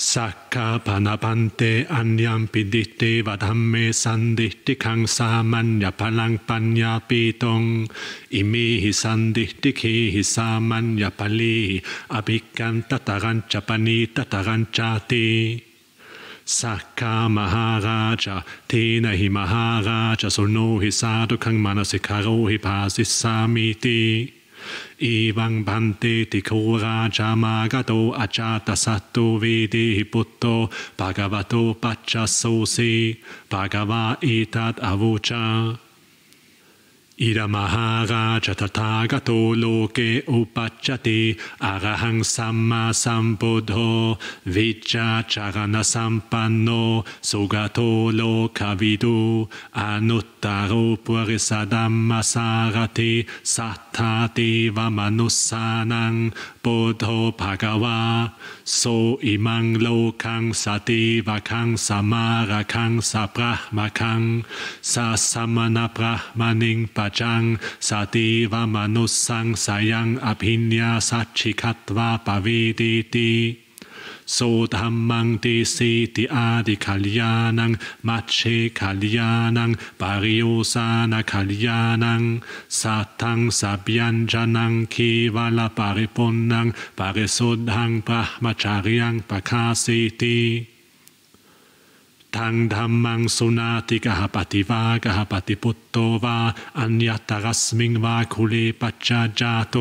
Sakka panapante anyam piditte vadhamme sandihti kang samanya palang panya pitong imihi sandihti kehi samanya pali abhikan tatarancha pani tataranchati Sakka maharaja tenahi maharaja sonohi sadhukang manasikarohi pasissamiti Evang bhante Tikura Jama Gato achata Sato Vidi putto bhagavato Pacha Sosi bhagava Itat etat avocha. Idamaharaja tathagato loke Upachati arahang samma sambuddho Vicha charana sampanno sugato lokavidu anutta taru p u ร r ส s a d ม a m m a sarathi sata tivamanussanang bodho bhagava so imanglokang sativakang samarakang s p r a h m a k a n g sa samanaprahmaning p h a j a n g sativamanussang s a y a n a b h i n y a s a c โสธรรมังติสิติอาติคัลยานังมัชเชคัลยานังปาริโยสานาคัลยานังสัตทังสับยัญจานังคีวาลาปาริปนังปาริสุดังปะมัจาริยังปะคาสิติทังธรรมังสุนาติกหปฏิวากหปฏิปุตโตวาอัญญตรัสมิงวาคุลีปัจจจาโต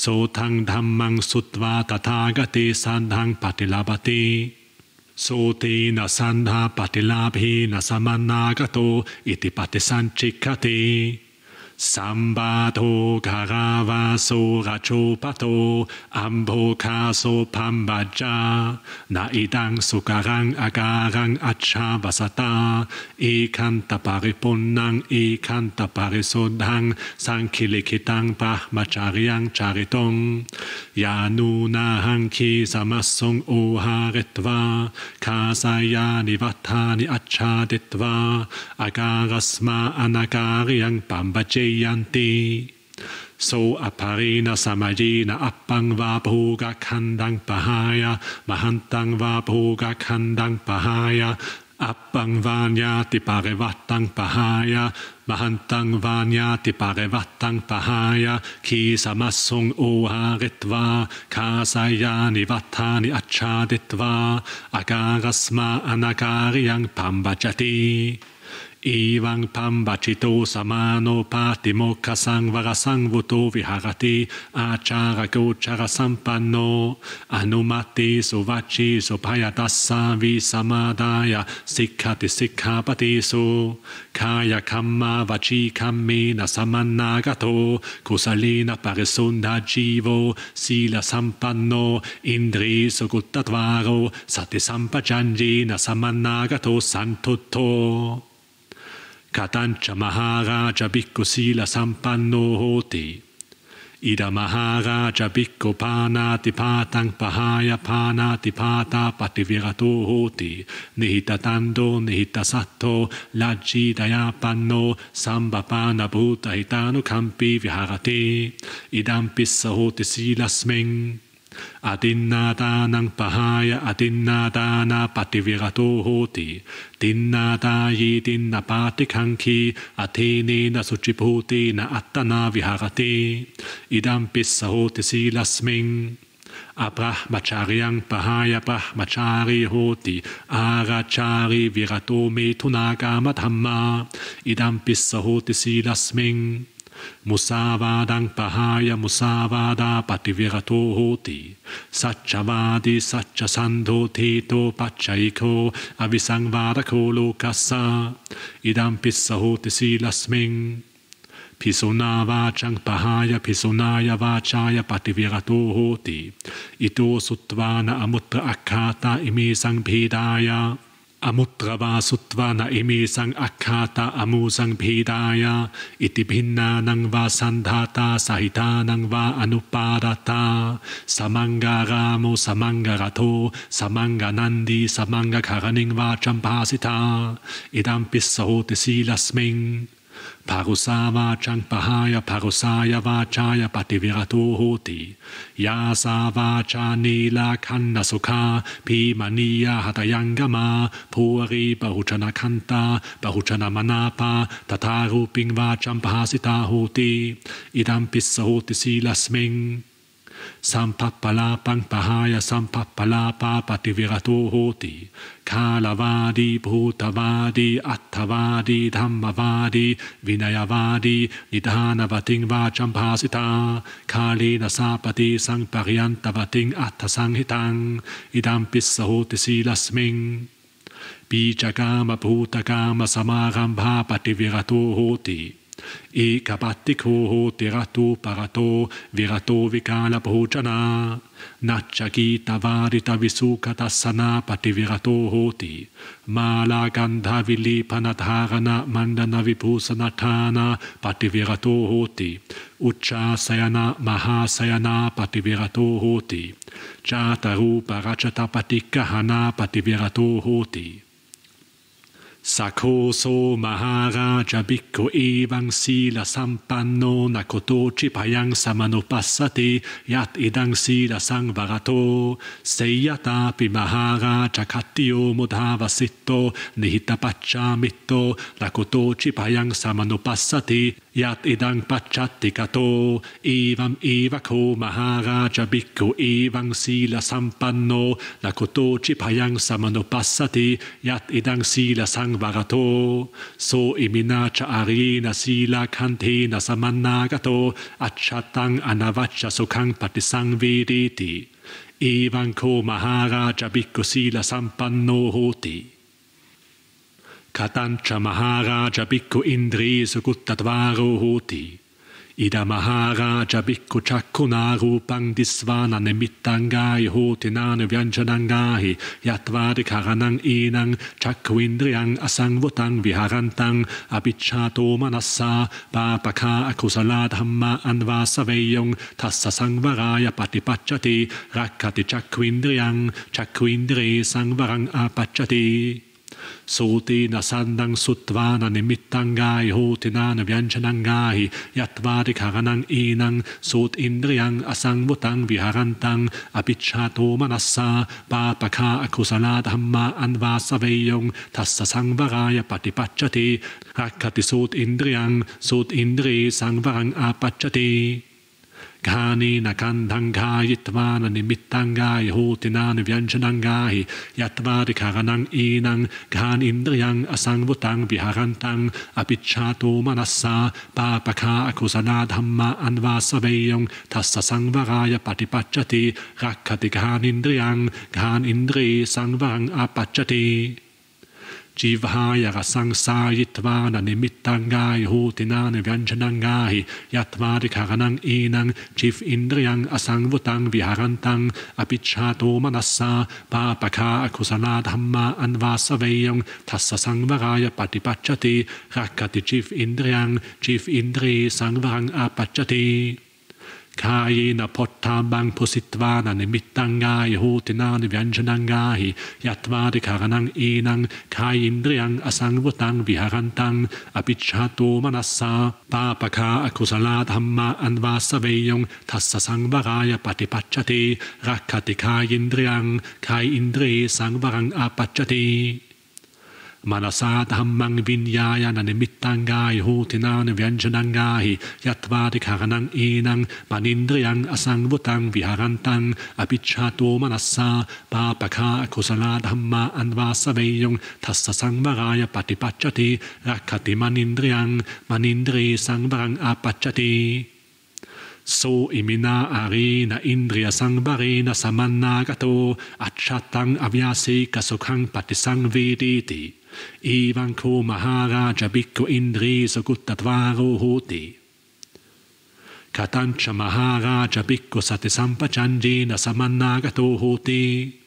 โสทังธรรมังสุตวาตถากติสันทังปฏิลาปติโสตินสันธาปฏิลาภีนสมานากโตอิติปฏิสันชิกติ Sambato karavaso rachopato ambokaso pambaja naidang sukarang agarang acha vasata ekanta paripunnang ekanta parisodhang sankilikitang brahmacharyang charitong yanunahang ki samasong oharitva kasayani vatani achaditva agarasma anagaryang pambajay Jayanti. So aparina samajina appang va bhoga khandang pahaya mahantang va bhoga khandang pahaya appang vanyati parivattang pahaya mahantang vanyati parivattang pahaya ki samassung oharitva kasayani vattani achaditva agarasma anagariyang pambajati Evan pambacito samano patimo kasang varasangvoto viharati achara gochara sampanno anumati sovaci sopayatassa visamadaya sikhati sikhapateso kaya kamma vaci kammena samannagato kusalena parisunda jivo sila sampanno indri soguttatvaro sati sampajanjina samannagato santutto katancha maharaja bhikkhu sila sampanno hoti. Ida maharaja bhikkhu panati patang pahaya panati pata pativirato hoti. Nihita tando nihita satto lajji dayapanno sambapana bhuta hitanu kampi viharati. Idam pissa hoti sila smeng. Adinnadānam pahāya adinnadāna pativirato hoti. Dinnadāyi dinnapatikhanki atenena suchipotena attana viharate. Idam pissahoti silasming. Abrahmacharyang pahaya brahmachari hoti arachari virato me tunaga madhamma idam pissahoti silasming. Musávádánk pahája musávádá pativirató hóti. Sacsavádi sacsa szandó tétó pacsaikó avisangvádakó lókasszá. Idám pissa hóti szílaszmink. Pisona vachang pahaya pisonaya vachaya pativirato hoti. Ito sutvana amutra akhata imi sangbhidaya. Amutrava sutva na imi sang akata amu sang pedaya iti bhinna nang va sandhata sahita nang va anuparata samanga ramo samanga rato samanga nandi samanga karaning va champasita idam pissahote silasming Parusava Changbahaya Parusaya Vachaya Pativirato Hoti Yasa Vacha Nila Kandasukha Pimaniya Hatayangama Puri Bahuchana Kanta Bahuchana Manapa Tataru Pingva Champahasita Hoti Idam Pissa Hoti Silasming สัมผัปลาปังปะหายสัมผัปลาปาปฏิวิรัตุโหติคาลาวาดีภูตวาดีอัตถวาดีธรรมวาดีวินัยวาดีนิทานวติงวาจัมภาสิตาคาลีนาสาปฏิสังปริยันตาวติงอัตถสังหิตังอิดัมปิสโหติสีลัสมิงปีจกามภูตกามสมารัมภาปฏิวิรโตโหติ E kapattiko ho tirato parato virato vikala bhojana nachaki tavarita visuka tasana pativirato hoti mala gandha vilipanadharana mandana vibhusanatana pativirato hoti Uchasayana Mahasayana Pativirato Hoti. Chatarupa Rachata Patikahana Pativirato Hoti. Sakoso Maharaja Bhikkhu Evang Sila Sampanno Nakotochi Payang Samanopassati Yat Idang Sila Sangvarato Seyatapi Maharaja Kattiyo Mudhavasitto Nihita Pacchamitto Nakotochi Payang Samanopassati Yat idang pachati kato, evam evako maharaja bhikkhu evang sila sampanno, lakoto chipayang samanopasati, yat idang sila sangvarato, so iminacha arena sila kantena samanagato, achatang anavacha sukang patisangvedeti, evanko maharaja bhikkhu sila sampanno hoti. Katancha Maharaja Bhikkhu Indri Suguttatvaro Hoti. Ida Maharaja Bhikkhu Chakunaru Pangdisvana Nemittangai Hoti Nanu Vyanjanangahi Yatvari Karanang Inang Chakku Indriang Asangvutang Viharantang Abichato Manasa Bapaka Akusala Dhamma Veyong Tassa Sangvaraya Patipachati Rakati Chakku Indri Sangvarang Apachati Sotina sandang sutvana nimittangai hotinana vyanchanangai yatvari karanang enang sot indriyang asangvutang viharantang apichato manassa papaka akusala dhamma anvasaveyong tassa sangvaraya patipacchati rakkati sot indriyang sot indri sangvarang apacchati Ghanena kandanga yitmana nimittanga yehotinana vyanjananga hi yatvadikaranang inang ghan indriyang asangvutang viharantang apichato manassa papaka akusana dhamma anvasaveyong tassa sangvaraya patipachati rakkati ghan indriyang ghan indri sangvarang apachati Jivhaya rasangsayitwana nimittangay hutinane vyanjanangahi yatvarikaranang inang jiv indriyang asangvutang viharantang apichato manassa papaka akusala dhamma anvasaveyong tassa sangvaraya patipachati rakati jiv indriyang jiv indri sangvarang apachati. ข้ายนาพุทธาบังพสิตวานในมิตตังกายหูตินานิวัญชนังกาหิยัตวาดิขารนังอินังข้ายินเรียงอสังวตังวิหารันตังอภิชาตูมานัสสาปาปะคาอคุสลาธรรมะอันวาสเวยงทัสสังวรายปฏิปัจจติรักขติข้ายินเรียงข้ายอินเรสังวรังอปัจจติ Manasathammang vinyayana nimittangai hotinan vyanjanangahi yatvatikaranang enang manindriyang asangvutang viharantang apichato manasa papaka akusala dhamma anvasaveyung tassa sangvaraya patipachati rakati manindriyang manindri sangvarang apachati so imina arena indriya sangvarena samannagato achatang avyase kasukang patisang vedeti Evan ko Maharaja Bhikkhu Indresa Guttatwaro Hoti. Katancha Maharaja Bhikkhu Satisampachanjena Samannagato Hoti.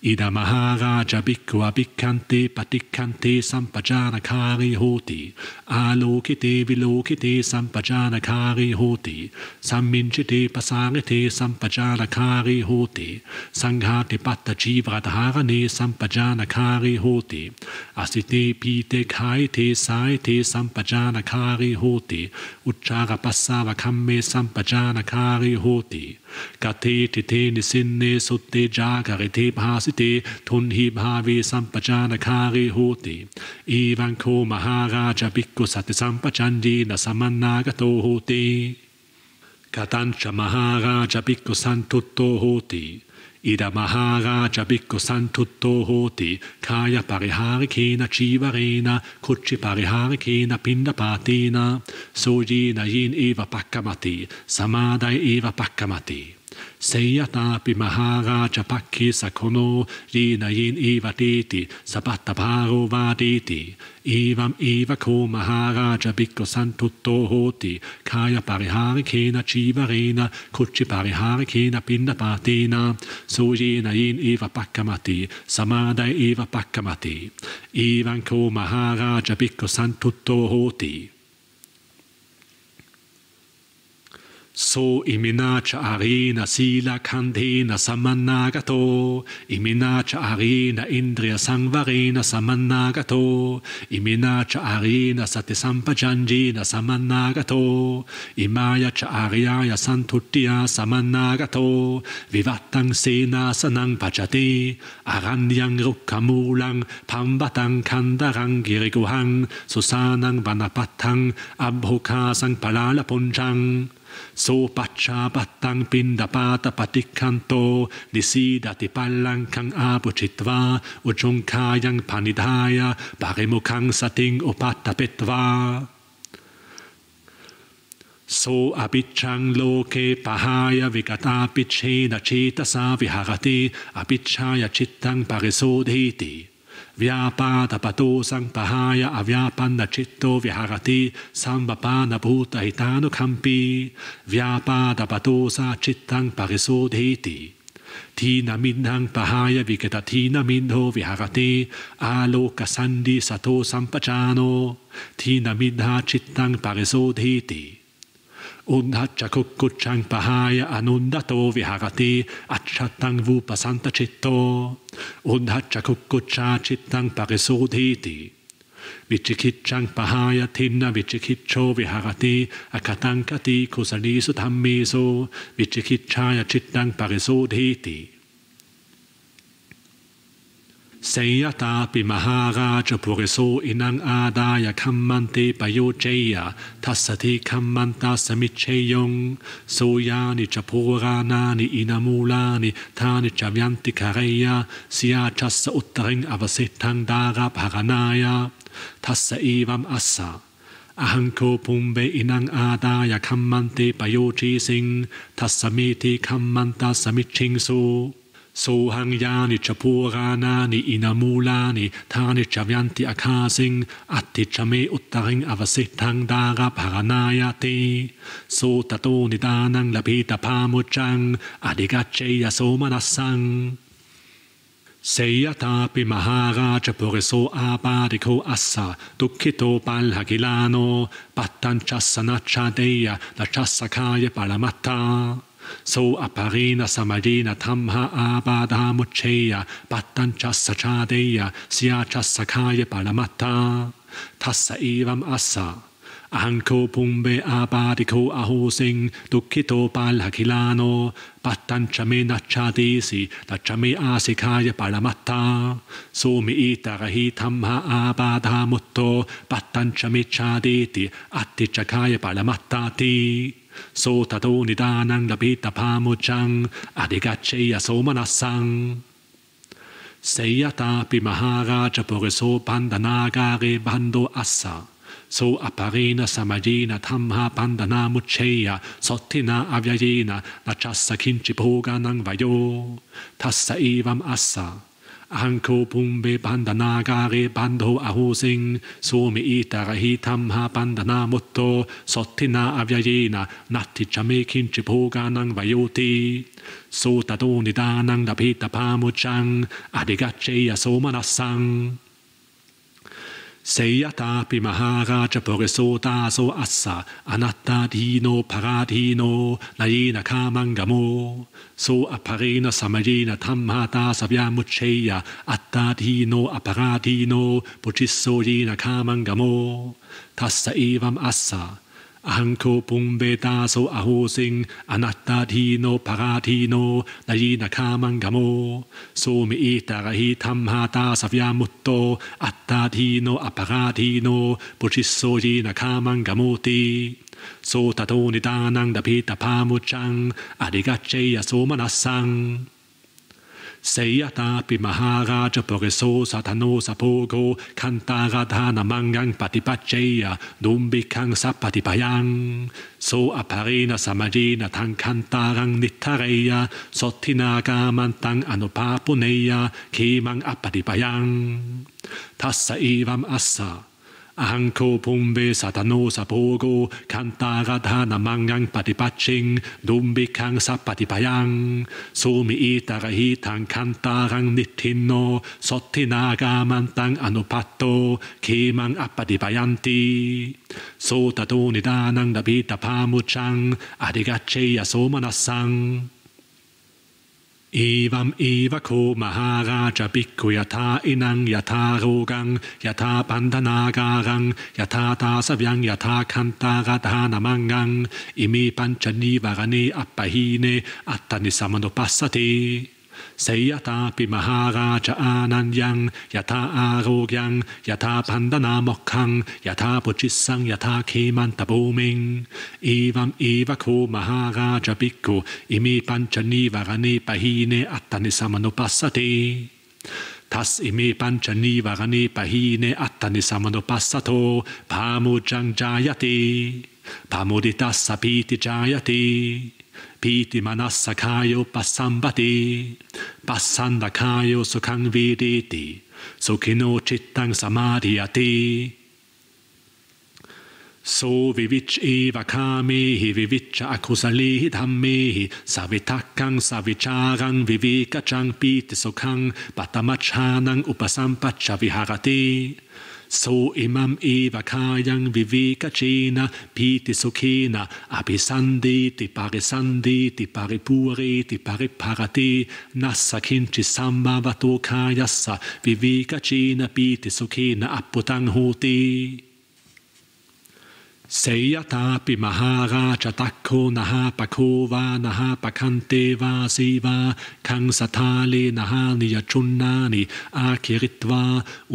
Ida Maharaja Bhikkhu Abhikante Patikante Sampajanakari Hoti Alokite Vilokite Sampajanakari Hoti Samminchite Pasarite Sampajanakari Hoti Sanghate Patta Jivradharane Sampajanakari Hoti Asite Pite Kaite Saite Sampajanakari Hoti Uchara Passava Kamme Sampajanakari Hoti Gate Tite Nisinne Sutte Jagarite Bhasi Vasite Tunhi Bhavi Sampajana Kari Hoti Ivan Maharaja Bhikkhu Sati Sampajandi Nasamanagato Hoti Katancha Maharaja Bhikkhu Santutto Hoti Ida Maharaja Bhikkhu Santutto Hoti Kaya Pariharikena Chivarena Kuchi Pariharikena Pindapatina Sojina Yin Eva Pakkamati Samadai Eva Pakkamati Seyatapi Maharaja Pakki Sakono Rina Yin Iva Diti sabatta va diti Ivam Iva Ko Maharaja Bikko Santutto Hoti Kaya Parihari Kena Chivarena Kuchi Parihari Kena so Sojena Yin Iva Pakkamati Samadai Iva Pakkamati Ivan Ko Maharaja Bikko Santutto Hoti So iminacha arena sila kandena samanagato, iminacha arena indriya sangvarena samanagato, iminacha arena satisampajanjina samanagato, imayacha aryaya santuttiya samanagato, vivattang sena sanang pachati, aranyang rukkamulang, pambatang kandarang giriguhang, susanang vanapatang, abhukasang palalapunchang, so paccāpattanbindapata patikanto disidati pallanka anā pocetvā uccankāya panidāya baremokangsating opatapetvā so abijang loke pahāya vikatāpicche na cetasā viharadī a b c h a a n p a s व्यापातपतोष पहाय अव्यापन्न चित्तो व्याहति संबपानभूतहितानुकम्पी व्यापातपतोषा चित्तं परिशोधेति थी Tina मिघं pahaya विकट थी minho मिधो व्याहति आलोकसन्धिसतो सम्पचानो थी न मिघा चित्तं परिशोधेति Unhacha Chang pahaya anundato viharati achatang vupasanta chitto. Unhacha Cha Chitang parisodhiti. Vichikit Chang pahaya tinna Vichikit Cho viharati akatankati kusalisu Vichikit Chaya Chitang parisodhiti. Seyatapi Maharaja Puriso Inang Adaya Kammante Bayojeya Tasati Kammanta Samicheyong Soyani Chapuranani Inamulani Tani Chavyanti Kareya Siya Chassa Uttaring Avasitang Dara Paranaya Tassa Evam Assa Ahanko Pumbe Inang Adaya Kammante Bayoji Singh Tassamiti Kammanta Samichingso Sohangyani Chapuranani Inamulani Tani Chavyanti Akasing Atti Chame Uttaring Avasitang Dara Paranayati So Tato Nidanang Lapita Pamuchang Adigacheya Somanasang Seyatapi Maharaja Puriso Abadiko Assa Dukkito Balhagilano Pattanchasanachadeya Nachasakaya Palamatta So aparena samadina tamha abadha mucheya chadeya sachadeya siacha kaya paramata tassa evam asa. Anko pumbe abadiko ahosing dukito pal hakilano pattan chame nachadesi da chame asikaya paramatta so mi eta rahi tamha abadha mutto pattan chame chadeti atti chakaya paramatta ti so tato nidanang labita pamuchang adigacheya somanasang. Seyatapi maharaja puriso pandanagare bando assa. So aparena samayena tamha pandana mucheya sotina avyayena nachasa kinchi bhoganang vayo. Tassa evam assa. Hanko Pumbe Gare Bandho Aho Sing Somi Itarahi Tamha Pandana Mutto Sottina Avyayena Natti Chame Kinchi Poganang Vayoti Sota Doni Donidanang Dapita Pamuchang Adigacheya Somanasang Seyatapi Maharaja Purisodaso Assa Anattadhino Paradhino Nayena Kamangamo So Aparena Samayena Tamhata Savyamucheya Attadhino Aparadhino Puchisso Yena Kamangamo Tassa Evam Assa Ahanko pumbeta so ahosing anattatino paratino nayina kamangamo somi itarahi tamhata savyamutto attatino aparatino puchisso yina kamangamoti so tato nidanang dapita pamuchang adigacheya somanasang Seyatapi Maharaja Poriso Satano Sapogo Kantaradhana Mangang Patipacheya Dumbikang Sapatipayang So Aparina Samajina Tang Kantarang Nitareya Sotinaga Mantang Anupapuneya Kimang Apatipayang Tassa Ivam Asa อังคูพุงเบสัตโนสะโพโกคันตาราธานามังยังปฏิปัชิงดุมบิคังสัปฏิปยังสูมิอิตระหิตังคันตารังนิทินโนสตินากามันตังอนุปัตโตคีมังอปฏิปยันติสสตโตนิดานังดับิตาพามุจังอะธิกัเชยโสมนัสัง Evam eva ko maharaja bhikkhu ta inang ta rogang yatha bandhanagarang ta kanta yatha mangang, imi panchanivagane appahine attani samanopassati. Seyata pi Maharaja anandyang, Yata Arogyang, Yata Pandanamokkhang, Yata pochisang, Yata Kemantaboming, Evam ko Maharaja Bhikkhu, Imi pancha Varane Pahine Attani Samanupasate. Tas imi pancha varane pahine attani samanopasato pamujang jayati. Pamoditas sapiti jayati. Piti manasakayo pasambati, pasandakayo sukhang viditi, sukhino chittang samadhiati So vivich eva kamehi vivicha akusalehi dhammehi savitakang savicharang vivekachang piti sukhang patamachanang upasampacha viharati. So imam eva kayang viveka chena piti sokena abhisandeti parisandeti paripureti pariparati nassa kinchi samma vato kayassa viveka chena piti sokena appotang hoti. Se ต a t ิ p i m a h a ต a กโ a t a า k o nahapakova n a h a p a k a n t e v seva k a n g s a t h a น n a h a n y a c h u n n a n i akirittva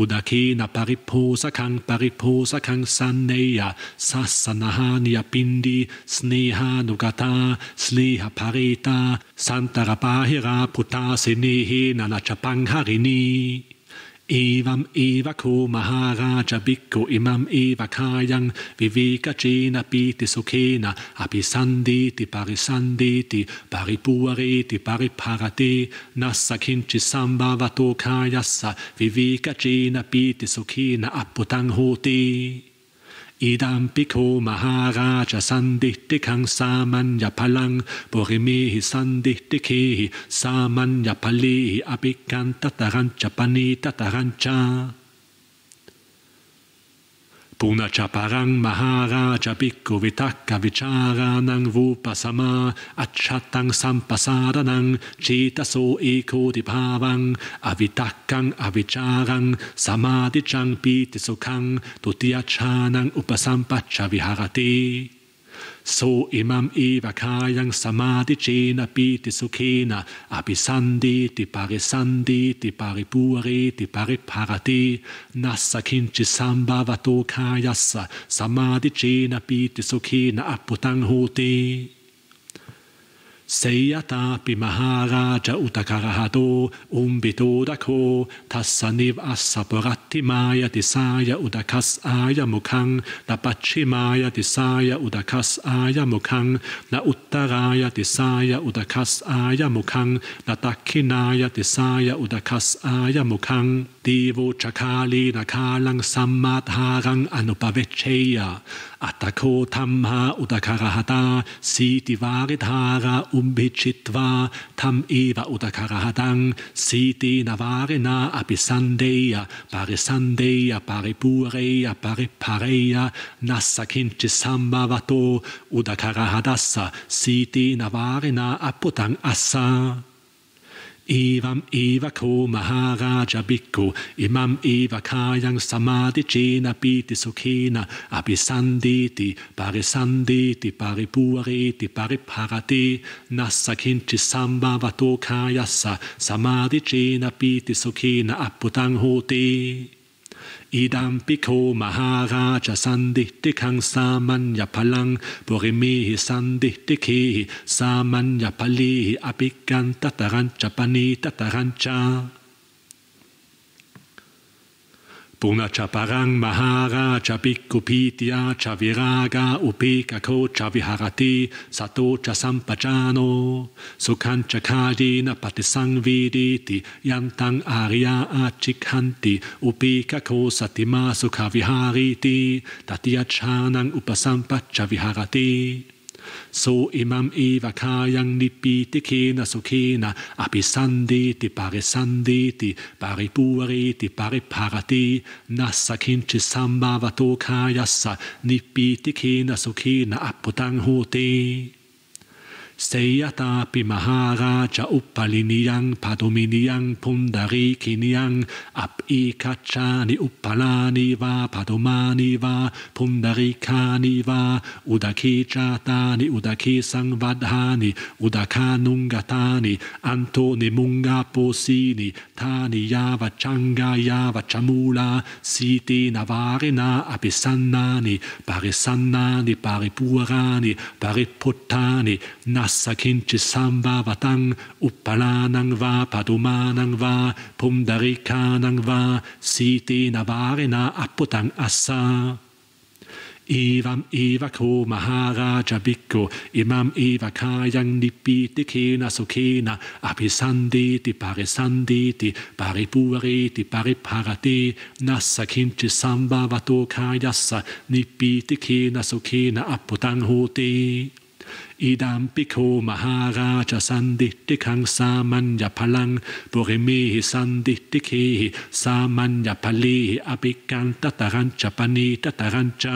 udake napariposa kang pariposa kang sanneya sasanahaniya pindi sneha dugata sleha p a r น t a santa r a p a r p t a senehe n a a a p a n g h a n i Evam evako maharaja bikko imam eva evakayang vivekacena piti sukhena apisandeti parisandeti paripuareti pariparate nassa kinchi sambhavato kayassa vivekacena piti sukhena aputang hoti. Idam Biko Maharaja Sandittikang Samanya Palang Borimehi Sanditikehi Samanya Palehi Abhikanta Tarancha Panita Tarancha Punacha parang maharaja bhikkhu vitaka vicharanang Sama achatang sampasadanang chitaso eko dipavang avitakang avicharang samadhichang piti sukhang tutiyachanang upasampacha viharati. So imam eva kayang samadhi jena bhiti sukhena abisandi ti parisandi ti paripure ti pariparati nassa kinchi sambhavato kayasa samadhi jena bhiti sukhena aputang hoti. Seyatapi Maharaja Utakarahato Umbitodako Tassaniv Asaporati Maya Disaya Udakas Aya Mukhang Napachi Maya Disaya Udakas Aya Mukhang Na Uttaraya Disaya Udakas Aya Mukhang Na Dakinaya Disaya Udakas Aya Mukhang Devo Chakali Nakalang Sammadharang Anupavecheya Atako Tamha Udakarahata Siti Varidhara Kumbhichitva Tam Eva Udakarahdang Siti Navarena Abisandeya Parisandeya Paripureya Paripareya Nasakinchi Sambhavato Udakarahadasa Siti Navarena Aputang Asa Evam eva ko maharaja bhikkhu imam eva kayang samadhi jena piti sukhena abhisanditi parisanditi paripuareti pariparate nasa kinchi samba vato kayasa samadhi jena piti sukhena apputang hoti. อิดัมปิโคมหาราชสันดิติขังสามัญญพลังบุริมีสันดิติขีสามัญญพลีอภิกันตตะรันจปนีตตะรันชา Puna Chaparang Mahara pitya Chaviraga upika ko Chaviharati Sato Chasampachano patisang viditi Yantang Arya Achikhanti upika ko Satima Sukhavihariti tatiya Tatyachanang Upasampachaviharati So imam eva kayang nipi nipiti kena so kena api sandi sandi ti ti pare pare puari ti pare parati nasa kinchi samba vato kayasa nipi nipiti kena so kena apotang hote. Seyatapi cha Uppaliniyang kiniyang Pundarikiniang Apikachani Uppalani Va Padumani Va Pundarikani Va Udakichatani Udakisangvadhani Udakanungatani Antoni Mungaposini Tani Yava Changa Yava Chamula Siti Navarina Apisannani Parisannani Paripurani Pariputani Nas samba vatang Uppalanang va, Padumanang va, Pumdarikanang va, Siti Navarina Aputang Assa. Ivam Eva Ko Maharaja Bikko, Imam Eva Kayang Nipiti ti parisandi ti Parisanditi ti Pariparati Nassa Kinchi Sambhavato Kayasa Nipiti Kena Sukhena Aputang Hoti idam piko maharaja sanditti kang samanya palang purimehi sanditti kehi samanya palihi abikanta tarancha panita tarancha.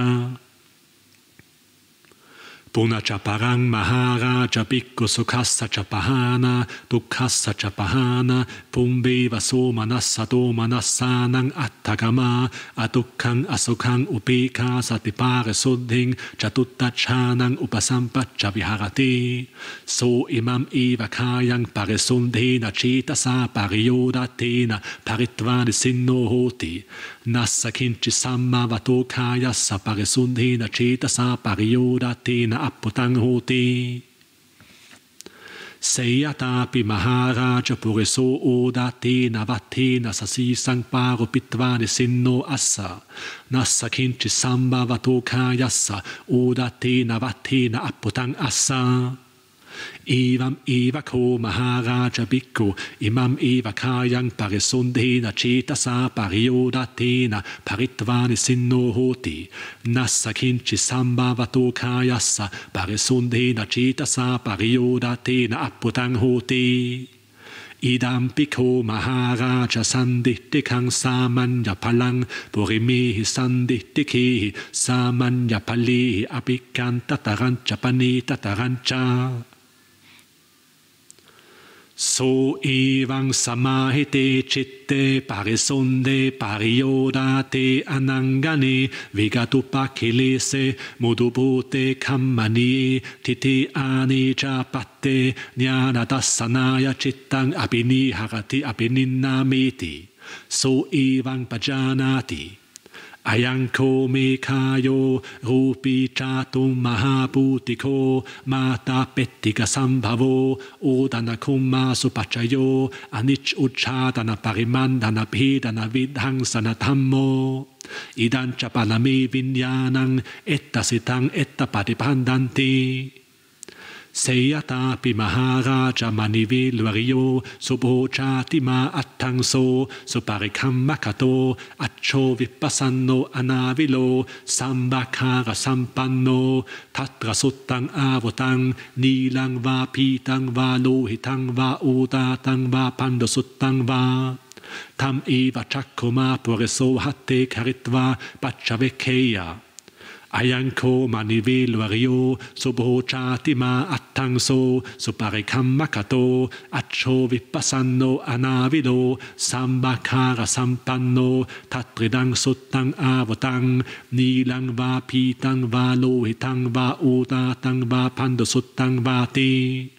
chaparang mahara, chapikko Sukhasa Chapahana Dukhasa Chapahana Pumbeva Somanasa Domanasanang Attagama Adukkang Asukhang upika Satipare chatutta chanang upasampa chaviharati, So imam eva kayang sa chitasa pariyodatena paritvani sinno hoti Nassa kinchi samma vato chita sa chitasa pariyodatena अपतंग होते Sejatapi Maharaja Puriso Oda Tena Vatena Sasi Sankparo Pitvane Sinno Assa Nassa Kinchi Samba Vatokayassa Oda Tena Vatena Apotang Assa Evam eva ko maharaja bhikkhu imam eva kayang parisundhena chetasa pariyodatena paritvani sinno hoti nassa kinchi sambhavato kayassa parisundhena chetasa pariyodatena apputang hoti idam piko maharaja sandittikang samanya palang purimehi sandittikehi samanya pali apikanta tarancha panita tarancha So evang samahite chitte parisonde pariyodate anangane vigatupakilese mudubute kammani titi aneja patte jnanadasanaya chittang abiniharati abininnamiti. So evang pajanati. Ayanko kayo rupi chato mahabutiko mata pettika sambhavo odana kumma supachayo anich uchadana parimandana pedana vidhangsana tammo Idan chapalame vinyanang etta ettapatipandanti. Seyata Seyatapi Maharaja Manive Luario Subhochatima Attangso Suparikam Makato Acho Vipassano Anavilo Sambakara Sampanno Tatra Suttang Avotang Nilang Va Pitang Va Lohitang Va Udatang Va pando Pandasuttang Va Tam Eva Chakoma poreso Hatte Karitva pachavekeya Ayanko manive luario sobo chatima attangso so soparikam makato acho vipassano anavido sambakara sampanno tatridang sutang avotang nilang va pitang va lohitang va tang va va vati.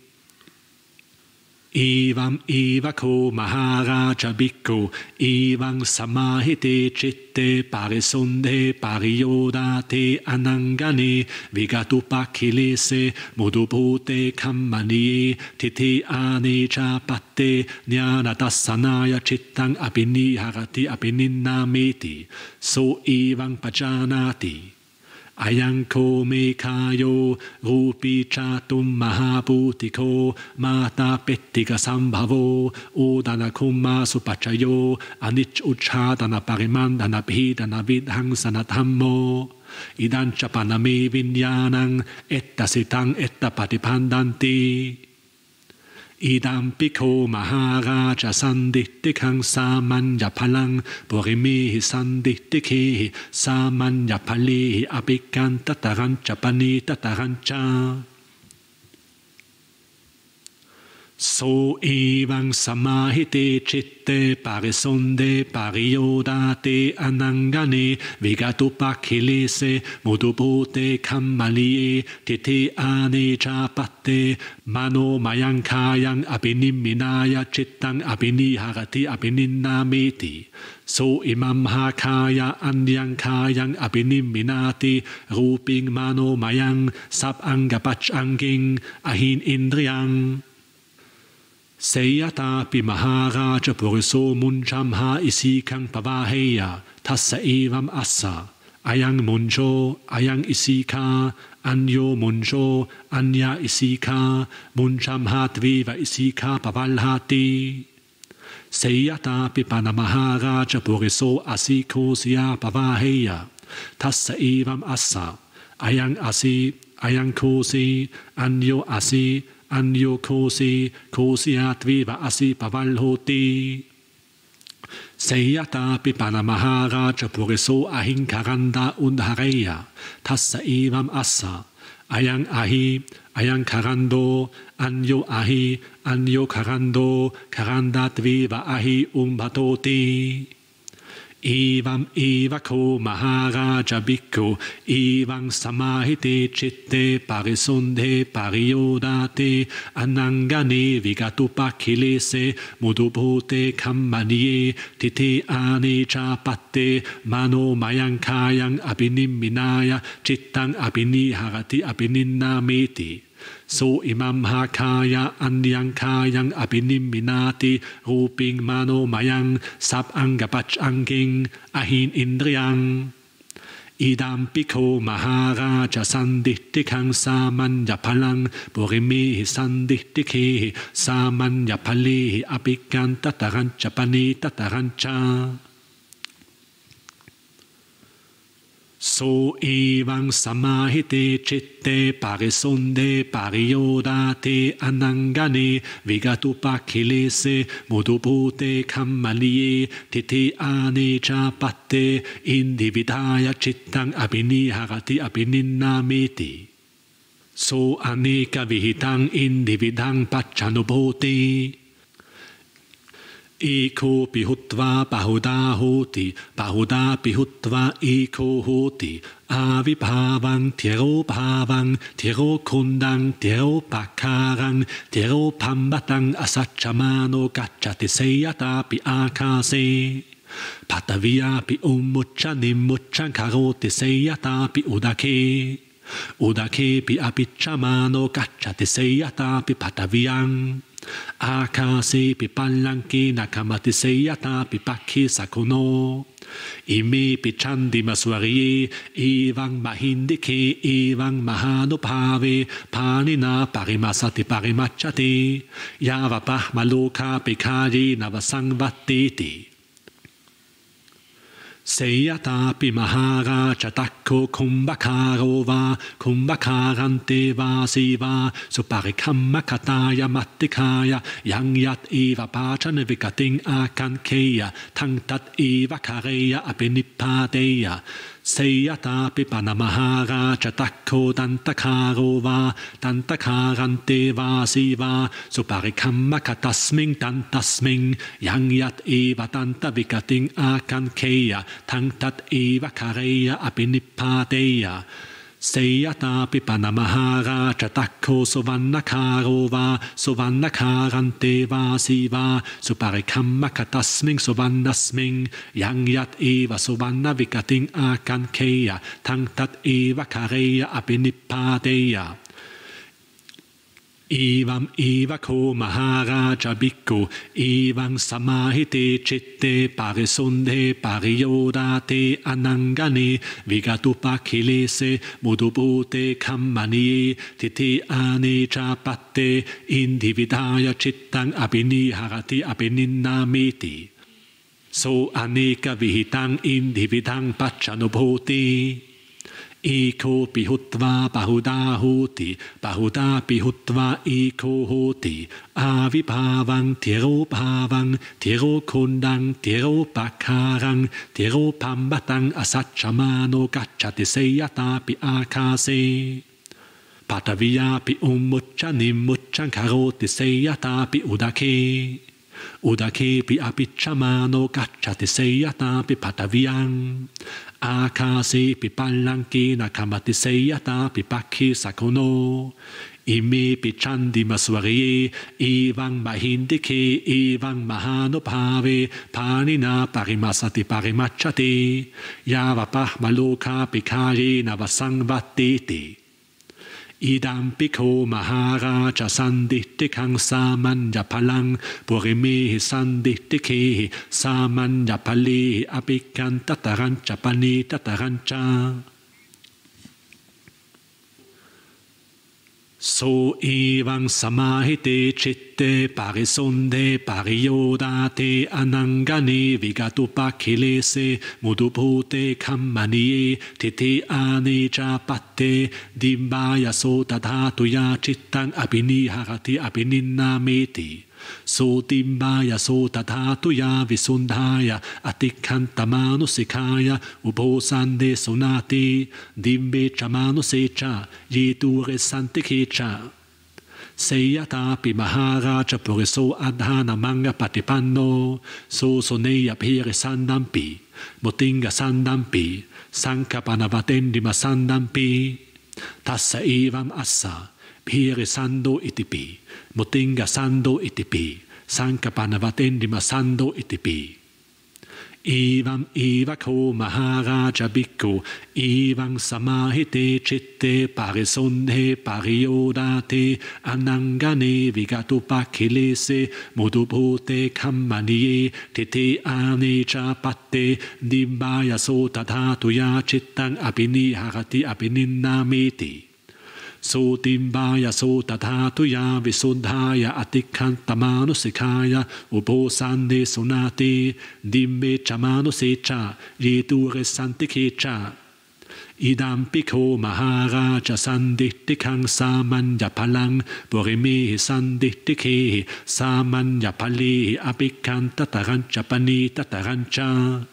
Evam evako maharaja bhikkhu evam samahite chitte parisundhe pariyodate anangane vigatupakilese mudubhute kammaniye titi ane cha patte jnanatasanaya chittang apiniharati apininameti so evam pajanati อายังโคเมคาโยรูปิชาตุมมหาปุติโคมาตาเปติกสัมบภโวโอดานาคุมมาสุปัจจโยอนิจอุชาดานาปริมันดานาปีดานาวิดังสนธรรมโมอิดันจปานามีวิญญาณังเอตตสิตังเอตตปฏิพันดันติ Idam Biko Maharaja Sandittikang Samanya Palang Purimihi Sandittikihi Samanya Palihi Abhikanta Tarancha Panita Tarancha so evang samahite chitte parisonde pariyodate anangane vigatupakilese mudubote kammalie tete ane chapatte mano mayankayang abiniminaya chittang abiniharati abininnameti. So imam hakaya andyang kayang abiniminati ruping mano mayang sab angapach anging ahin indriyang mahara Maharaja Puriso Muncham Ha Isikang Pavaheya Tassa Evam Assa Ayang Muncho Ayang Isika Anyo Muncho Anya Isika Muncham Ha Dviva Isika Pavalhati panamahara Panamaharaja Puriso Asikosya Pavaheya Tassa Evam Assa Ayang Asi Ayang Kosi Anyo Asi अन्यो खोसी खोसियात्विव असि पवल होती Seijatapi panamaharaja puriso ahinkaranda undhareya tassa evam assa ayang ahi ayang karando anyo ahi anyo karando karandatviva ahi umbatoti. एवम् एवको महाराजभिक्खु एवं समाहिते चित्ते परिसुन्धे परियोदाते अनङ्गने विगतुपखिले से मुदुभूते खम्मनीये तिथे आने च पत्ते मनोमयङ्कायम् अभिनिम्बिनाय चित्तम् अभिनिहरति अभिनिन्नामेति So imam hakaya anyankayang abinim minati ruping mano mayang sab angapach anging ahin indriyang. Idam piko maharaja sandihtikang samanya palang purimihi sandihtikihi samanya palihi abhikan tatarancha pani tatarancha. So evang samahite chitte parisonde pariyodate anangane vigatu pakilese mudupute kammaliye titi ane cha patte individaya chittang abiniharati abininnameti. So aneka vihitang individang pachanubhoti. एको पिहुत्वा बहुदा होति बहुदा पिहुत्वा एको होति आविभावं त्यगो भावं त्यगो कुन्दं त्यगो पकारं त्यगो पम्बतं असक्षमानो गच्छति सेयतापि आकाशे पतव्यापि उम्मुच्छ निम्मुच्छं करोति सेयतापि उदके उदकेऽपि अपि च मानो गच्छति सेयतापि पतव्यम् Akase pipalanki nakamatiseyata pipaki sakono. Ime pichandi maswarie evang mahindike evang mahanupave panina parimasati parimachate. Yavapah maloka pikari navasangvatete. Seyatapi Mahara Chatakko kumbakaro va Kumbhakarante Vasi va Suparikamma Kataya Mattikaya Yangyat Eva Pachana Vikating Akankeya Tangtat Eva Kareya Abinipadeya Seyatapi Panamahara Chatakko Dantakaro Va Dantakarante Vasi Va Suparikamma Katasming Dantasming Yangyat Eva Danta Vikating Akankeya Tangtat Eva Kareya Abinipadeya Seyatapi Panamahara Chatakko Sovanakaro va Sovanakarante va Siva Suparikamma Katasming Sovanasming Yangyat Eva Sovanna Vikating Akankeya Tangtat Eva Kareya Apinipadeya Evam evako maharaja bhikkhu evam samahite chitte parisundhe pariyodate anangane vigatupakilese mudubute kammaniye titi ane cha patte individaya chittang abiniharati abininnamiti. So aneka vihitang individang pachanubhuti. एको पिहुत्वा बहुधा होति बहुधा पिहुत्वा एको होति आविभावं तिरो भावं तिरो कुण्डं तिरो पकारं तिरो पम्बतम् असच्छमानो गच्छति सेयतापि आकाशे पटवियापि उम्मुच्च निम्मुच्छं करोति सेयतापि उदके उदकेऽपि अपि च मानो गच्छति सेयतापि पटव्याम् Akase pipalanki nakamatiseyata pipaki sakono. Ime pichandi maswarie, evang mahindike, evang mahanopave, panina parimasati parimachate, yavapah maloka pikare navasangvatete. idam biko maharaja sandittikang samanya palang purimehi sandittikhi samanya pali pani tatarancha. So evang samahite chitte parisonde pariyodate anangane vigatupakilese mudupute kammaniye tite ane cha patte dimbaya so tadhatuya chittan abiniharati abininameti. ja sota ja sotatatuya visundhaya atikantamanusikaya ubhosande sonati dimbe chamanusecha yeture santikecha. Seyatapi maharaja puriso adhana manga patipanno so soneya piri sandampi motinga sandampi sandampi tassa evam assa พีเริสันโดอิติปีมติงกาสันโดอิติปีสังกปานวัตินิมาสันโดอิติปีอีวังอีวะโคมหาราชบิกุอีวังสมาหิเตชิตเตปาริสุนเฮปาริโยดาเตอนังกาเนวิกาตุปาคิเลเซมุตุพูเตคัมมานีเทเทอาเนชาปเตดิบายาโสตทาตุยาชิตตังอภินิหะรติอภินินนาเมติ Sotimbaya sotatatuya visudhaya atikantamanusikaya ubosande sunati dimme chamanusecha yeture santikecha. Idam piko maharaja sandihtikang samanya palang purimehi sandihtikeh samanya palehi apikanta tarancha panita tarancha.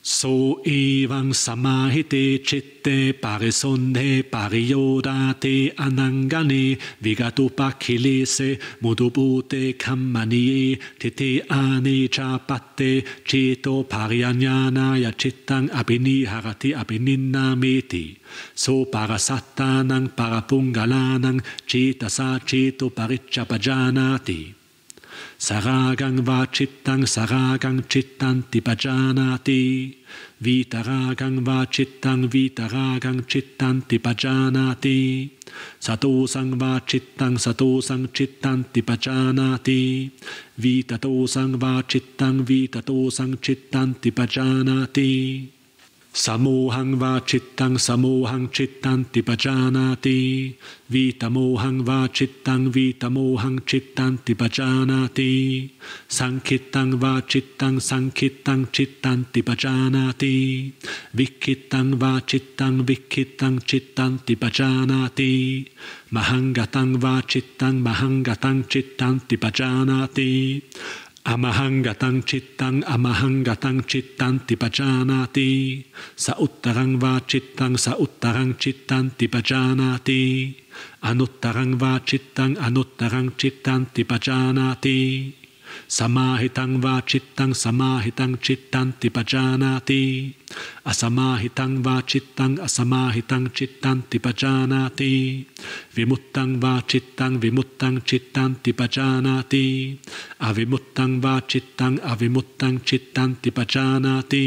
So evang samahite chitte parisondhe pariyodate anangane vigatu pakilese mudubute kammaniye titi ane chapatte chito pariyanyanaya chittang abiniharati abininnameti. So parasattanang parapungalanang chitasa chito parichapajanati. Saragang va chittang, saragang chittang, ti bajana ti. Vita ragang va chittang, vita ragang chittang, ti bajana ti. Sato sang va Samohang va chittang samohang chittanti bhajanati vitamohang va chittang vitamohang chittanti bhajanati sankittang va chittang sankittang chittanti bhajanati vikittang va chittang vikittang chittanti bhajanati mahangatang va chittang mahangatang chittanti bhajanati Amahangatang chittang, amahangatang chittang tipajanati. Sa uttarang va chittang, sa uttarang chittang tipajanati. Anuttarang va chittang, anuttarang chittang tipajanati. Samahitang va chittang samahitang chittanti pajanati. Asamahitang va chittang asamahitang chittanti pajanati. Vimuttang va chittang vimuttang chittanti pajanati. Avimuttang va chittang avimuttang chittanti ti.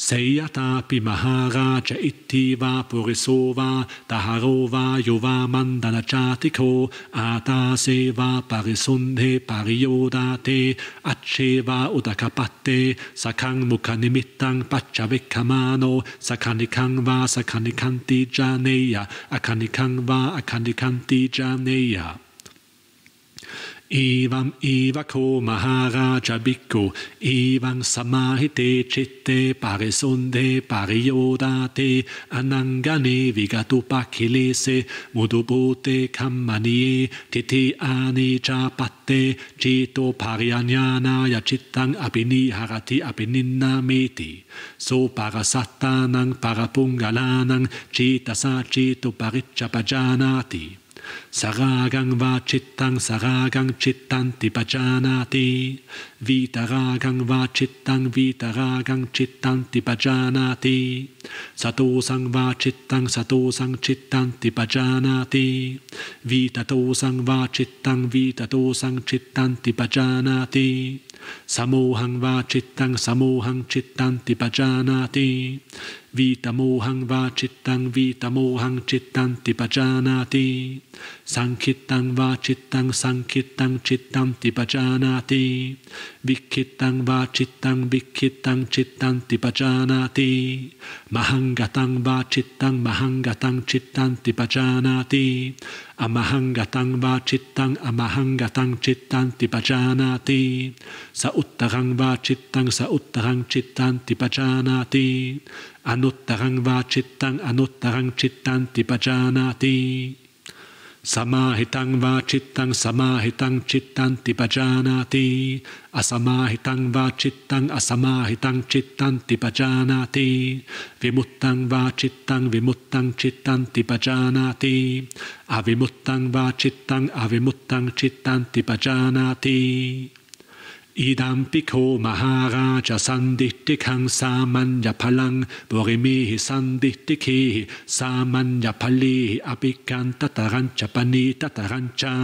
Seyatapi Maharaja Ittiva Purisova Daharova Yuva Mandanachatiko Ataseva Parisundhe Pariyodate Acheva Udakapate Sakang Mukanimitang Pachavikamano Sakanikang Va Sakanikanti Janeya Akanikang Va Akanikanti Janeya एवम् एवको महाराजभिक्खु एवं समाहिते चित्ते पारिसुन्धे परियोदाते अनङ्गने विगतुपाखिले से मुदुभूते खम्मनिये तिथि आने च पत्ते चेतो पार्यज्ञानाय चित्तम् अपि निहरति अपि निन्नामेति सोपरसत्तानं परपुङ्गलानं चेतसा चेतुपरिच्च प्रजानाति Saragang va saragang cittanti bhajanati. Vitaragang va cittang vitaragang cittanti bhajanati. Satosang va cittang satosang cittanti bhajanati. Vitatosang va cittang vitatosang cittanti bhajanati. Samohang va cittang samohang cittanti bhajanati. Vitamohang chitanti chittang vitamohang chittanti bhajanati. Sankittang va chittang sankittang chittanti bhajanati. Vikkittang va chittang vikkittang chittanti bhajanati. Mahangatang va chittang mahangatang chittanti bhajanati. Amahangatang tang chittang amahangatang chittanti bhajanati. Sa uttarang va vachitang, sa uttarang chittanti ti. anottarang vacittang anottarang cittanti pajanati. Samahitang vacittang samahitang cittanti pajanati. Asamahitang vacittang asamahitang cittanti pajanati. Vimuttang vacittang vimuttang cittanti pajanati. Avimuttang vacittang avimuttang cittanti pajanati. idam piko maharaja sanditti kang samanya palang borimihi sanditti kihi samanya palihi apikanta tarancha panita tarancha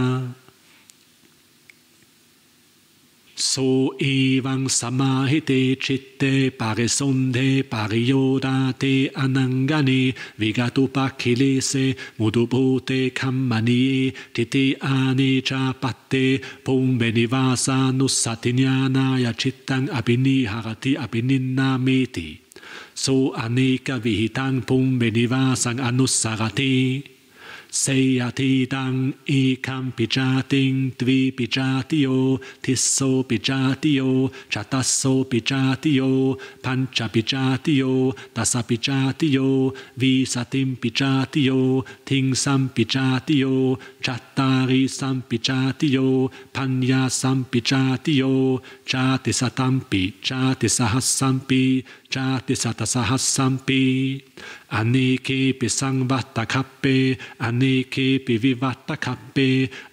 So evang samahite chitte parisonde pariyodate anangane vigatupakilese mudubhute kammaniye titi ani cha patte pumbe nivasa nusatinyana ya pumbhenivasa abini harati abininna meti. So aneka vihitang pumbe pumbhenivasang anusarati. Seyatidang ekam pijating dvi pijatio tisso pijatio chatasso pijatio pancha pijatio dasa pijatio visatim pijatio tingsam pijatio chattari sam pijatio panya sam pijatio chati satampi chati sahasampi chati satasahasampi, anikepi sangvattakappe, anikepi vivattakappe,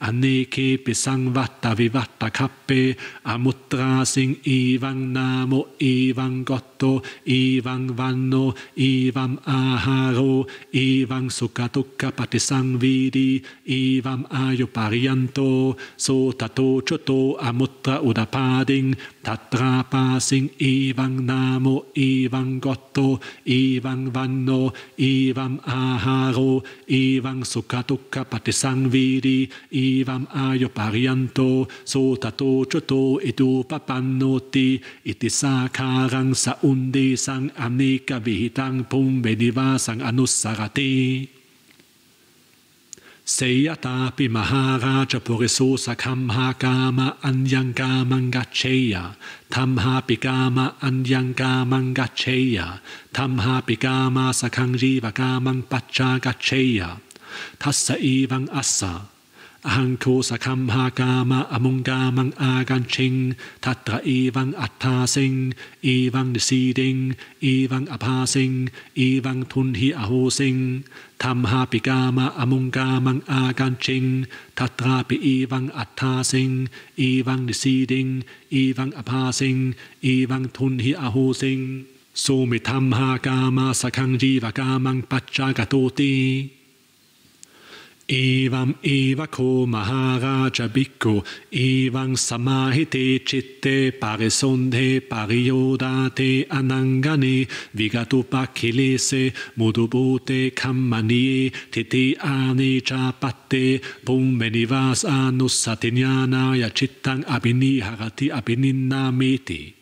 anikepi sangvatta vivattakappe, amutra sing ivang namo ivang gott Sokato, Evang Vanno, Evang Aharo, Evang Sokato Kapatesang Vidi, Evang Ayo Parianto, So Tato Choto Amutra Udapading, Tatra Pasing, Evang Namo, Evang Gotto, Evang Vanno, Evang Aharo, Evang Sokato Kapatesang Vidi, Evang Ayo Parianto, So Tato Choto Edu Papannoti, Iti Sakarang Saun พุนดีสังอเนกบิหิตังพุมเบนิวาสังอนุสสารติเสยตาปิมหาราชปุริสุสคัมหากามะอัญญังกามังกัจเชยะธรรมหาปิกามะอัญญังกามังกัจเชยะธรรมหาปิกามะสคังรีวกามังปัจจากัจเชยะทัสอีวังอัสสะอหังโคสคัมหากามะอมุงกามังอากันชิงทัตระอีวังอัตตาสิงอีวังดิสีดิงอีวังอภาสิงอีวังทุนหิอโหสิงธรรมหาปิกามะอมุงกามังอากันชิงทัตระปิเอวังอัตตาสิงอีวังดิสีดิงอีวังอภาสิงอีวังทุนหิอโหสิงโสมิธรรมหากามะสคังจีวกามังปัจจากโตตี Evam evako maharaja bhikkhu evam samahite chitte parisondhe pariyodate anangane vigatupakilese mudubute kammaniye titi anecha patte pummenivas anussatinyanaya chittang abiniharati abininnamiti.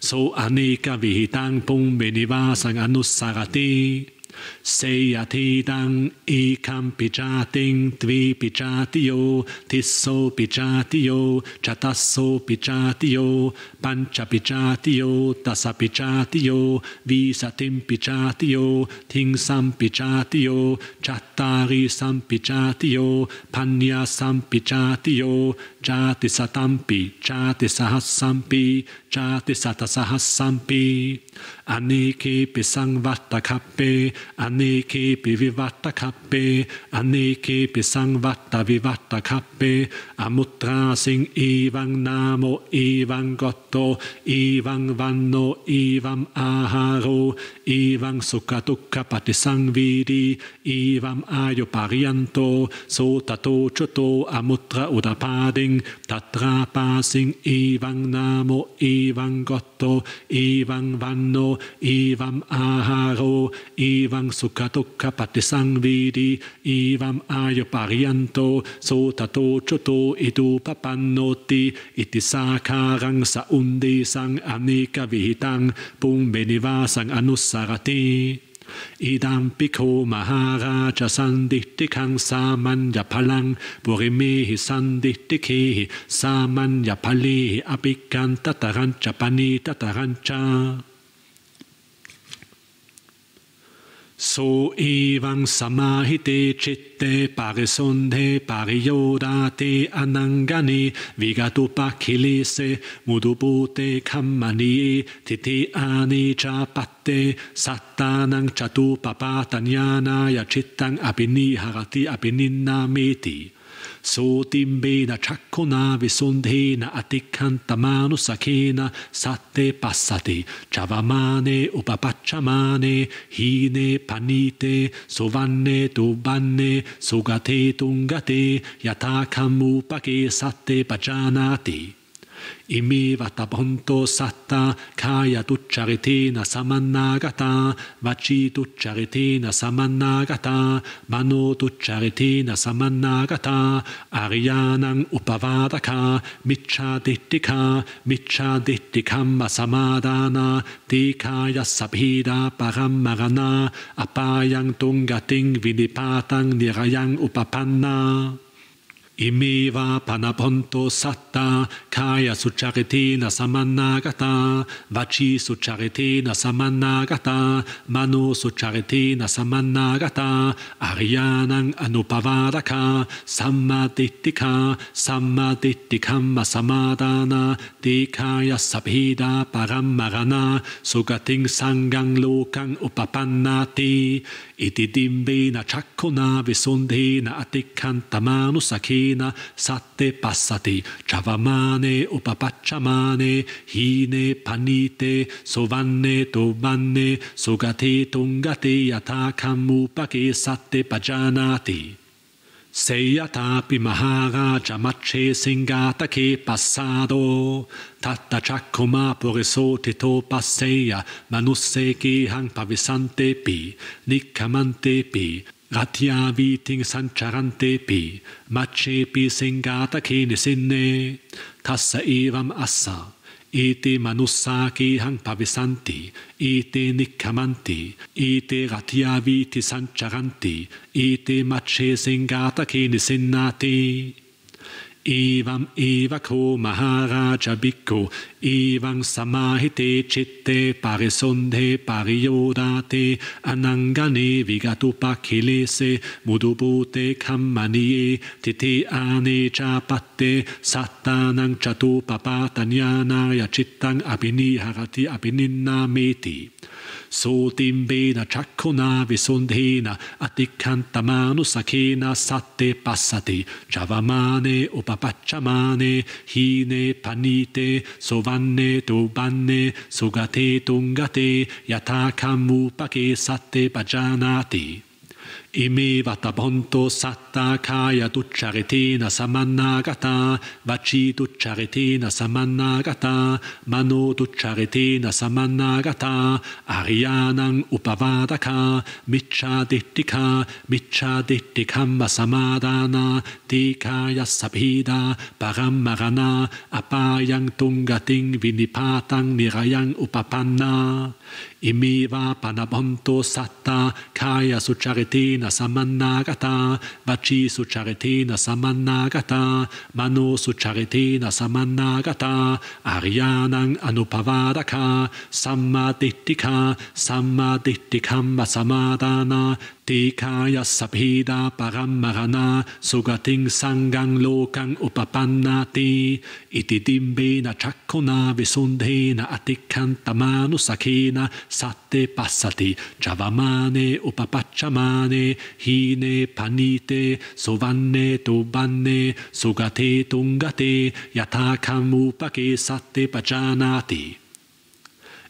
So aneka vihitang pummenivasang anussarati. Sejatidang ikam pichating dvi pichatiyo tisso pichatiyo chatasso pichatiyo pancha pichatiyo tasa pichatiyo visatim pichatiyo tingsam pichatiyo chattari sam pichatiyo panya sam pichatiyo jati satampi jati sahasampi jati satasahasampi a n i k e p i sangvatta kappe, a n i k e p i vivatta kappe, a n i k e p i sangvatta vivatta kappe, amutra sing i v a n g namo, i v a n g gotto, i v a n g vanno, i v a n aharo, i v a n g sukatukka pati sangvidi, i v a n ayo parianto, sotato choto amutra udapading, tatra pasing i v a n g namo, i v a n g gotto, i v a n g vanno, ivam aharo, ivam sukatoka patisang vidi, evam ayoparianto, sotato choto itu papanoti, iti sakarang sang anika vihitang, pung benivasang anusarati. Idam piko maharaja sandihtikang samanya palang purimehi sandihtikihi samanya palihi apikan tarancha panita tatarancha. So evang samahite chitte parisondhe pariyodate anangani vigatu pakilise mudubute kammani titi ani cha patte sattanang chatu papatanyana yachittang abini harati abininna meti. so timbe da chacona vesund he na atikantamanusa kena satte passati chavamane opapacchamane hine panite so vanne to banne sogatetunga te satte pachana Ime vatapanto satta kaya tucharitena samannagata vachi tucharitena samannagata mano tucharitena samannagata ariyanam upavadaka michadittika michadittikam samadana tikaya sabhida paramarana apayang tungating vinipatang nirayang upapanna i m i v a panaponto satta, kaya su charitina samanagata, vachi su charitina samanagata, mano su charitina samanagata, aryanang i anupavadaka, sammadittika, sammadittikamma samadana, d i k a y a sabhida paramarana, sugating sangang lokang upapannati, itidimbena chakkuna v i s u n d h i n a atikkantamanusaki, Hena Satte Passate Chavamane Upapacciamane Hine Panite Sovanne Tovanne Sogate Tongate Yatakamupake Satte Pajanati Seyatapi Maharaja Macce Singata Che Passado Tatta Chakoma Poreso Tito Passeya Manusse Gehang Pavisante Pi Nikamante Pi Ratyavi ting sancharantepi, machepi singatakhini nisinne, tassa evam assa, ete manussaki hang pavisanti, ete nikkamanti, ete ratyavi ti sancharanti, ete mache singatakhini nissinnati. एवम् एवखो महाराजभिक्खो एवं समाहिते चित्ते पारिसन्धे पारियोदाते अनङ्गने विगतुपखिलेशे मुदुभूते खम्मनीये तिथि आने चापत्ते सत्तानं चतुपपातन्यानाय चित्तम् अभिनिहरति अभिनिन्नामेति so sotimbena chakona visundhena manu sakena satte passati chavamane upapachamane hine panite sovanne tubanne sugate tungate pake satte pajanati อิมีวัตบันโตสัตตาคายาตุจาริตีนสัมมนากตาวัชีตุจาริตีนสัมมนากตามโนตุจาริตีนสัมมนากตาอริยานังอุปวาตคามิชาติติคามิชาติติคัมมาสัมมาดานาติคายัสพิดาปารัมมารนาอปายังตุงกติงวินิพัตังนิรายังอุปปันนา imiva panabonto satta kaya sucharitina samannagata vachi sucharitina samannagata mano sucharitina samannagata aryanang anupavadaka sammadittika sammadittikam samadana तेखायः सफेदापघं मघना सुगतिं सङ्गं लोकम् उपपन्नाति इति दिम्बेन चक्षुना विशुन्धेन अतिक्षन्तमानुसखेन सत्ये पशति चवमाने उपपच्यमाने हीने फनीते सुवर्णे तुवन्ने सुगते तुङ्गते यथाखपके satte पजानाति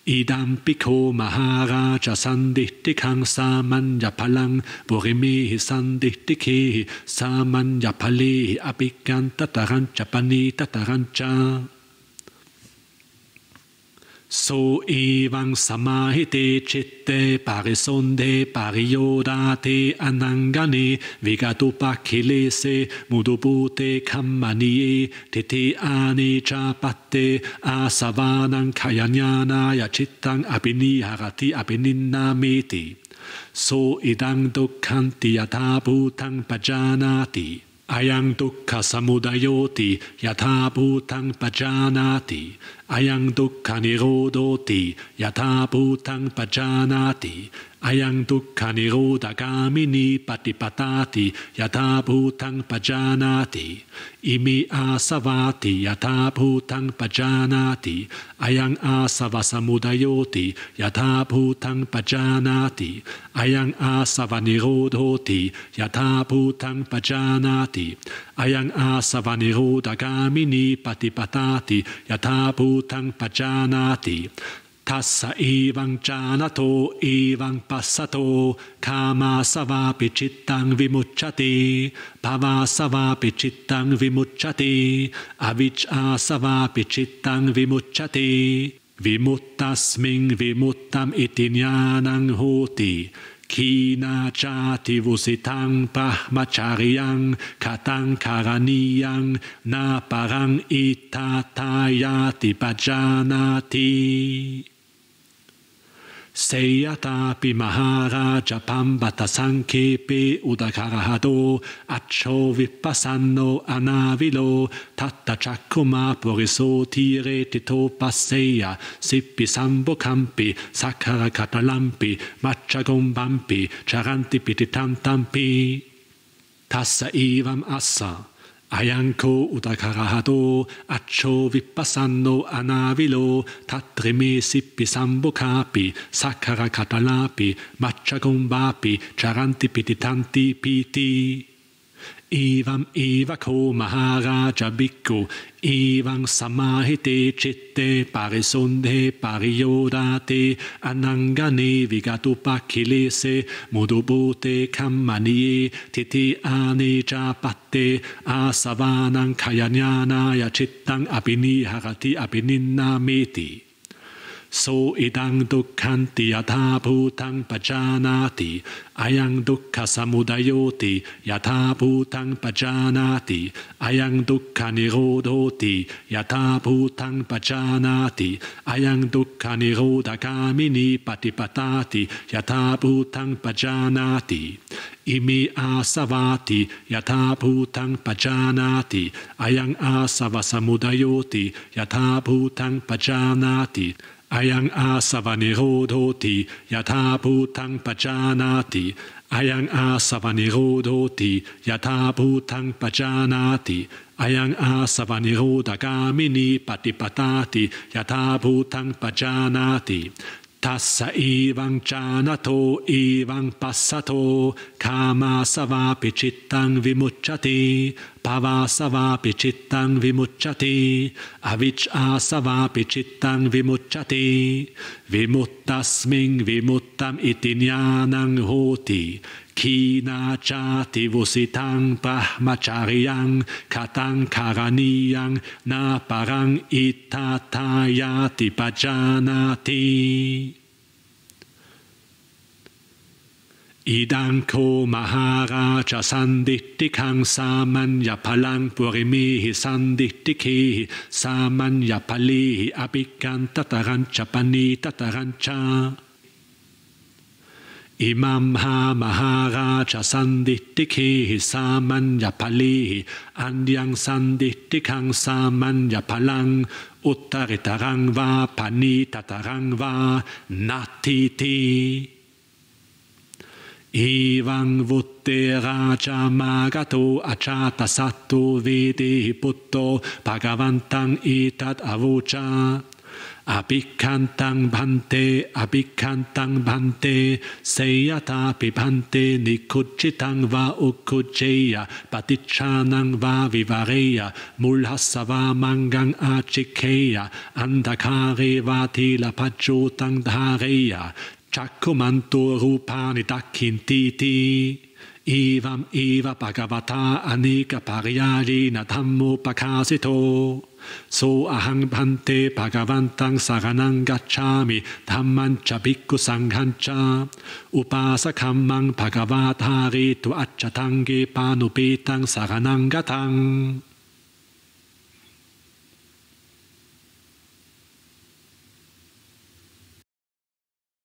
Idam piko maharaja sandihtikang samanyapalang purimihi sandihtikihi samanyaphalihi apikantatarancha panitatarancha. So evang samahite chitte parisonde pariyodate anangane vigatupa kilese mudubute kammaniye titi ani chapatte asavanang kayanyanaya chittang abiniharati abininnamiti. So idang dukkanti yathabhutang pajanati. Ayang dukkha samudayoti yatha bhutang pajanati. Ayang dukkha nirodhoti yatha bhutang pajanati. Ayang dukkani ruda gamini patipatati yata bhutang pajanati. Imi asavati yata bhutang pajanati. Ayang asava samudayoti yata bhutang pajanati. Ayang asava nirodhoti yata bhutang pajanati. Ayang asava niruda gamini patipatati yata bhutang pajanati. Tassa evang janato evang passato kama sava cittang vimuccati pava sava savapi cittang vimuccati avicca savapi cittang vimuccati vimuttasming vimuttam itinyanang hoti Kina chati vusitang brahmacharyang katang karaniyang na parang itatayati pajanati. Seyatapi Maharaja Pambata Sankepe Udakarahado Accio Vipassanno Anavilo Tatta Chakuma Poriso Tire Tito Passeya Sippi Sambo Campi Sakara Catalampi Machagombampi Charanti Pititantampi Tassa Ivam Assa Ayanko Udakarahado, Accio Vippassano Anavilo, Tatremesi Pisambocapi, Sakara Catalapi, Macciacombapi, Charanti Pititanti Piti. Evam evako maharaja bhikkhu, evam samahite chitte parisundhe pariyodate anangane vigatupakilese mudubute kammaniye titi aneja patte asavanam kayanyanaya chittang abiniharati abininameti. so idang dukkanti yatha bhutang pajanati ayang dukkha samudayoti yatha bhutang pajanati ayang dukkha nirodhoti yatha bhutang pajanati ayang dukkha nirodhakamini patipatati yatha bhutang pajanati imi asavati yatha bhutang pajanati ayang asava samudayoti yatha bhutang pajanati ອຍັງຫາສະວານິໂຣດໂດຕິຍທາພູທັງປະຈານາຕິອຍັສະວານິໂຣດໂດຕິຍທປະຈານາຕິອຍສະວານິໂຣດະປະປະຕາຕິຍູທປະນາຕິ Tassa évan csánató, évan passzató, kámá szavápi csittang vimucsati, pavá szavápi csittang vimucsati, avics á szavápi csittang vimucsati, vimuttasming vimuttam itinyánang hóti, Kina chati vositang brahmacharyang katang karaniyang na parang itatayati pajanati. Idanko maharaja sandittikang samanya palang purimihi sandittikihi samanya palihi abikanta tarancha panita tarancha. Imam ha maharaja sandittikehi samanya palihi andyang sandittikang samanya palang uttaritarang va panitatarang va natiti. Ivang vutte raja magato achata sattu vidi putto bhagavantang itat avucha. Abhikantang bhante, abhikantang bhante, seyata bhante, nikuchitang va ukucheya, patichanang va vivareya, mulhasava mangang achikeya, andakare vatila pachotang dhareya, chakumanto rupani dakintiti. Evam eva bhagavata aneka pariyarina dhammopakasito. So ahang bhante bhagavantang saranang gacchami dhamman cha bhikkhu sanghancha upasakamang bhagavatari tu acchatangi panupitang saranang gatang